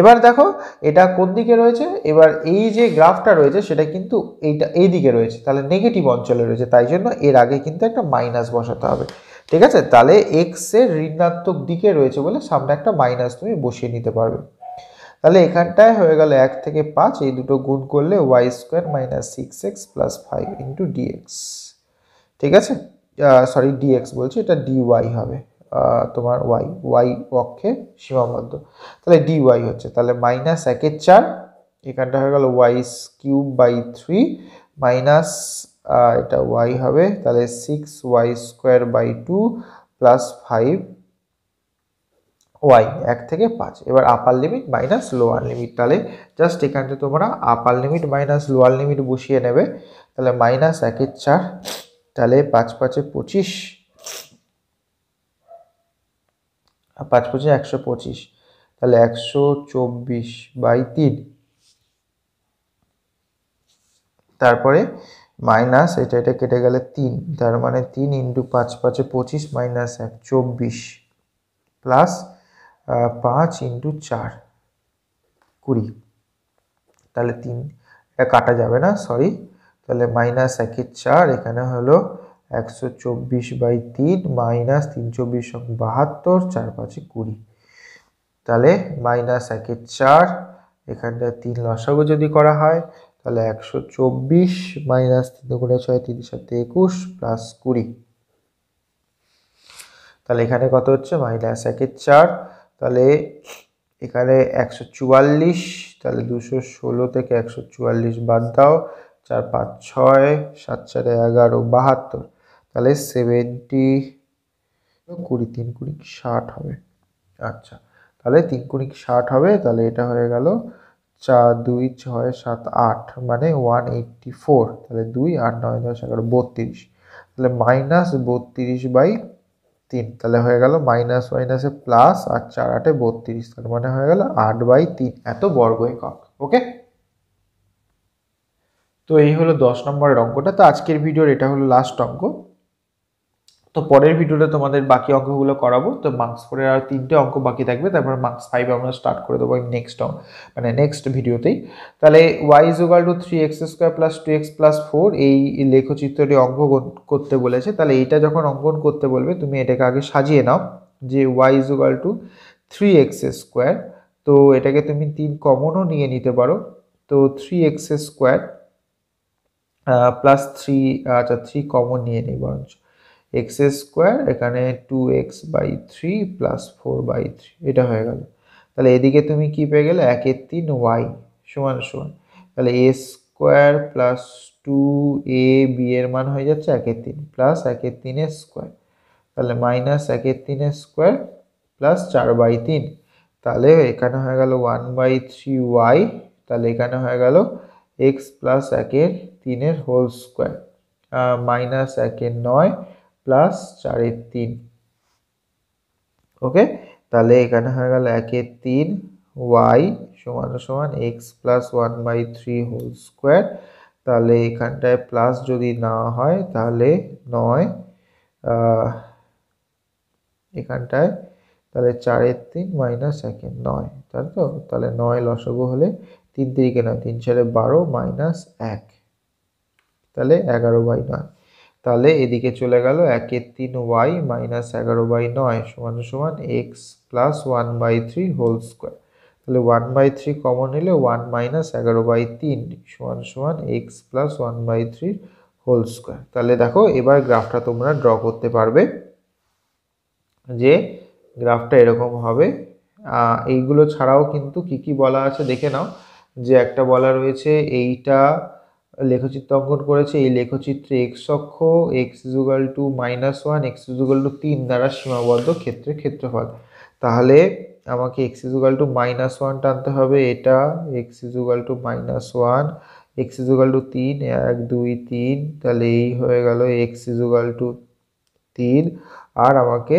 এবার দেখো এটা কোন দিকে রয়েছে এবার এই যে গ্রাফটা রয়েছে সেটা কিন্তু এইটা এই দিকে রয়েছে তাহলে নেগেটিভ অঞ্চলে রয়েছে তাই জন্য এর আগে কিন্তু একটা মাইনাস বসাতে হবে ঠিক আছে তাহলে এক্সের ঋণাত্মক দিকে রয়েছে বলে সামনে একটা মাইনাস তুমি বসিয়ে নিতে পারবে তাহলে এখানটায় হয়ে গেল এক থেকে পাঁচ এই দুটো গুণ করলে y square minus six x plus five into dx ঠিক আছে সরি ডিএক্স বলছি এটা ডিওয়াই হবে তোমার ওয়াই ওয়াই অক্ষে সীমাবদ্ধ তাহলে ডি ওয়াই হচ্ছে তাহলে মাইনাস একের চার এখানটা হয়ে গেল y cube by three minus এটা ওয়াই হবে তাহলে six y square by two plus five y এক থেকে পাঁচ এবার upper limit minus lower limit তাহলে জাস্ট এখানটা তোমরা upper limit minus lower limit বসিয়ে নেবে তাহলে মাইনাস একের চার তাহলে পাঁচ পাঁচে পঁচিশ আর পাঁচ পঁচিশ একশো পঁচিশ তাহলে একশো চব্বিশ বাই তিন তারপরে মাইনাস এটা এটা কেটে গেলে তিন তার মানে তিন ইন্টু পাঁচ পাঁচে পঁচিশ মাইনাস এক চব্বিশ প্লাস পাঁচ ইন্টু চার কুড়ি তাহলে তিন এটা কাটা যাবে না সরি তাহলে মাইনাস একের চার এখানে হলো একশো চব্বিশ বাই তিন মাইনাস তিন চব্বিশ বাহাত্তর চার পাঁচে কুড়ি তাহলে মাইনাস একে চার এখানটা তিন লসাগু যদি করা হয় তাহলে একশো চব্বিশ মাইনাস তিন করে ছয় তিন সাথে একুশ প্লাস কুড়ি তাহলে এখানে কত হচ্ছে মাইনাস একের চার তাহলে এখানে একশো চুয়াল্লিশ তাহলে দুশো ষোলো থেকে একশো চুয়াল্লিশ বাদ দাও চার পাঁচ ছয় সাত চারে এগারো বাহাত্তর তাহলে সেভেন্টি কুড়ি তিন কুড়ি ষাট হবে আচ্ছা তাহলে তিন কুড়ি ষাট হবে তাহলে এটা হয়ে গেল চার দুই ছয় সাত আট মানে ওয়ান এইট্টি ফোর তাহলে দুই আট নয় দশ এগারো বত্রিশ তাহলে মাইনাস বত্রিশ বাই তিন তাহলে হয়ে গেল মাইনাস মাইনাসে প্লাস আর চার আটে বত্রিশ তার মানে হয়ে গেল আট বাই তিন এত বর্গ একক ওকে তো এই হলো দশ নম্বরের অঙ্কটা তো আজকের ভিডিওর এটা হলো লাস্ট অঙ্ক তো পরের ভিডিওতে তোমাদের বাকি অঙ্কগুলো করাবো তো মার্কস ফোরের আর তিনটে অঙ্ক বাকি থাকবে তারপরে মার্কস ফাইভে আমরা স্টার্ট করে দেবো নেক্সট মানে নেক্সট ভিডিওতেই তাহলে y ইজোগাল to three x square plus two x plus four এই লেখচিত্রটি অঙ্কন করতে বলেছে তাহলে এইটা যখন অঙ্কন করতে বলবে তুমি এটাকে আগে সাজিয়ে নাও যে y ইজোগাল to three x square তো এটাকে তুমি তিন কমনও নিয়ে নিতে পারো তো three x square plus three আচ্ছা থ্রি কমন নিয়ে নিই বরঞ্চ এক্স স্কোয়ার এখানে two x by three plus four by three এটা হয়ে গেল তাহলে এদিকে তুমি কি পেয়ে গেলে একের তিন ওয়াই সমান সমান তাহলে a square plus two a b এর মান হয়ে যাচ্ছে একের তিন প্লাস একের তিনের স্কোয়ার তাহলে মাইনাস একের তিনের স্কোয়ার প্লাস চার বাই তিন তাহলে এখানে হয়ে গেল ওয়ান বাই থ্রি ওয়াই তাহলে এখানে হয়ে গেল এক্স প্লাস একের তিনের হোল স্কোয়ার মাইনাস একের নয় প্লাস চারের তিন ওকে তাহলে এখানে হয়ে গেল একের তিন ওয়াই সমান সমান x plus one by three whole square তাহলে এখানটায় প্লাস যদি না হয় তাহলে নয় এখানটায় তাহলে চারের তিন মাইনাস একের নয় তাই তো তাহলে নয় লসগু হলে তিন তিরিকে নয় তিন চারে বারো মাইনাস এক তাহলে এগারো বাই নয় তাহলে এদিকে চলে গেল একের তিন ওয়াই মাইনাস এগারো বাই নয় সমান সমান x plus one by three whole square তাহলে ওয়ান বাই থ্রি কমন হলে ওয়ান মাইনাস এগারো বাই তিন সমান সমান x plus one by three whole square তাহলে দেখো এবার গ্রাফটা তোমরা ড্র করতে পারবে যে গ্রাফটা এরকম হবে এইগুলো ছাড়াও কিন্তু কি কি বলা আছে দেখে নাও যে একটা বলা রয়েছে এইটা লেখচিত্র অঙ্কন করেছে এই লেখচিত্রে এক্স অক্ষ x equal to minus one x equal to তিন দ্বারা সীমাবদ্ধ ক্ষেত্রে ক্ষেত্রফল তাহলে আমাকে x equal to minus one টানতে হবে এটা x equal to minus one x equal to তিন এক দুই তিন তাহলে এই হয়ে গেল এক্স ইজুগাল টু তিন আর আমাকে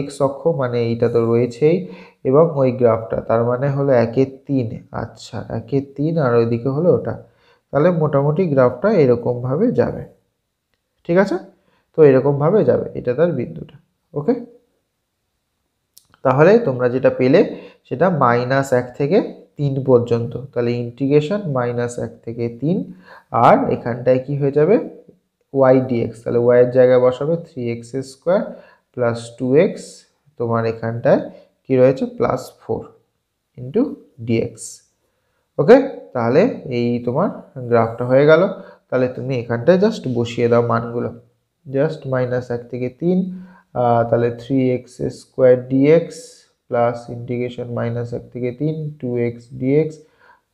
এক্স অক্ষ মানে এইটা তো রয়েছেই এবং ওই গ্রাফটা তার মানে হলো একের তিন আচ্ছা একের তিন আর ওইদিকে হলো ওটা তাহলে মোটামুটি গ্রাফটা এরকমভাবে যাবে ঠিক আছে তো এরকমভাবে যাবে এটা তার বিন্দুটা ওকে তাহলে তোমরা যেটা পেলে সেটা মাইনাস এক থেকে তিন পর্যন্ত তাহলে ইন্টিগ্রেশন মাইনাস এক থেকে তিন আর এখানটায় কি হয়ে যাবে ওয়াই ডিএক্স তাহলে ওয়াইয়ের জায়গায় বসাবে three x square plus two x তোমার এখানটায় কী রয়েছে plus four into dx okay তাহলে এই তোমার গ্রাফটা হয়ে গেল তাহলে তুমি এখানটায় জাস্ট বসিয়ে দাও মানগুলো জাস্ট মাইনাস এক থেকে তিন তাহলে three x square dx plus integration minus এক থেকে তিন two x dx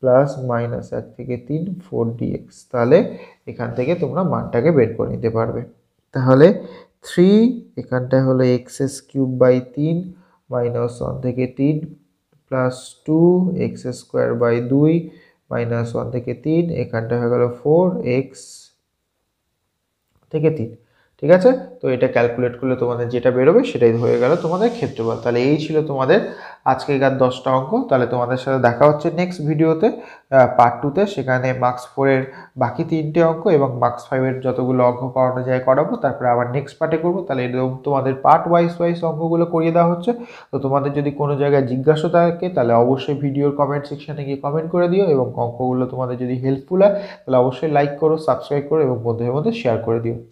plus minus এক থেকে তিন ফোর ডিএক্স তাহলে এখান থেকে তোমরা মানটাকে বের করে নিতে পারবে তাহলে থ্রি এখানটায় হলো এক্স এস কিউব বাই তিন মাইনাস ওয়ান থেকে তিন plus two X square by দুই মাইনাস ওয়ান থেকে তিন এখানটা হয়ে গেল ফোর এক্স থেকে তিন ঠিক আছে তো এটা ক্যালকুলেট করলে তোমাদের যেটা বেরোবে সেটাই হয়ে গেল তোমাদের ক্ষেত্রফল তাহলে এই ছিল তোমাদের আজকেকার দশটা অঙ্ক তাহলে তোমাদের সাথে দেখা হচ্ছে নেক্সট ভিডিওতে পার্ট টুতে সেখানে মার্কস ফোরের বাকি তিনটে অঙ্ক এবং মার্কস ফাইভের যতগুলো অঙ্ক করানো যায় করাবো তারপরে আবার নেক্সট পার্টে করবো তাহলে এরকম তোমাদের পার্ট ওয়াইজ ওয়াইজ অঙ্কগুলো করিয়ে দেওয়া হচ্ছে তো তোমাদের যদি কোনো জায়গায় জিজ্ঞাসা থাকে তাহলে অবশ্যই ভিডিওর কমেন্ট সেকশানে গিয়ে কমেন্ট করে দিও এবং অঙ্কগুলো তোমাদের যদি হেল্পফুল হয় তাহলে অবশ্যই লাইক করো সাবস্ক্রাইব করো এবং বন্ধুদের মধ্যে শেয়ার করে দিও